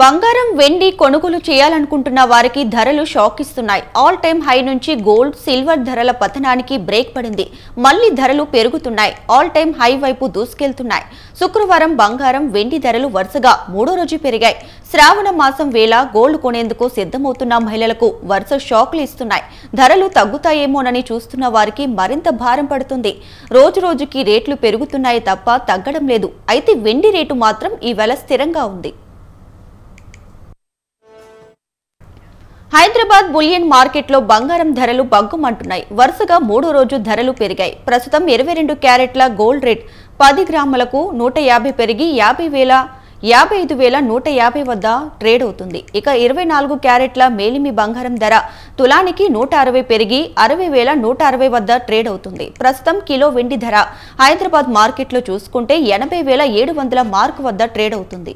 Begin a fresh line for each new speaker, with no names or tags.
బంగారం వెండి కొనుగోలు చేయాలనుకుంటున్న వారికి ధరలు షాక్ ఇస్తున్నాయి ఆల్ టైమ్ హై నుంచి గోల్డ్ సిల్వర్ ధరల పతనానికి బ్రేక్ పడింది మళ్లీ ధరలు పెరుగుతున్నాయి ఆల్ టైమ్ హై వైపు దూసుకెళ్తున్నాయి శుక్రవారం బంగారం వెండి ధరలు వరుసగా మూడో రోజు పెరిగాయి శ్రావణ మాసం వేళ గోల్డ్ కొనేందుకు సిద్ధమవుతున్న మహిళలకు వరుస షాక్లు ఇస్తున్నాయి ధరలు తగ్గుతాయేమోనని చూస్తున్న వారికి మరింత భారం పడుతుంది రోజు రోజుకి రేట్లు పెరుగుతున్నాయి తప్ప తగ్గడం లేదు అయితే వెండి రేటు మాత్రం ఈవేళ స్థిరంగా ఉంది హైదరాబాద్ బులియన్ మార్కెట్లో బంగారం ధరలు బగ్గుమంటున్నాయి వరుసగా మూడో రోజు ధరలు పెరిగాయి ప్రస్తుతం ఇరవై రెండు క్యారెట్ల గోల్డ్ రేట్ పది గ్రాములకు నూట యాభై పెరిగి యాభై వేల యాభై ఐదు వేల నూట యాభై వద్ద ట్రేడ్ అవుతుంది ఇక ఇరవై నాలుగు క్యారెట్ల మేలిమి బంగారం ధర తులానికి నూట అరవై పెరిగి అరవై వేల నూట అరవై వద్ద ట్రేడ్ అవుతుంది ప్రస్తుతం కిలో వెండి ధర హైదరాబాద్ మార్కెట్లో చూసుకుంటే ఎనభై వేల ఏడు వందల వద్ద ట్రేడ్ అవుతుంది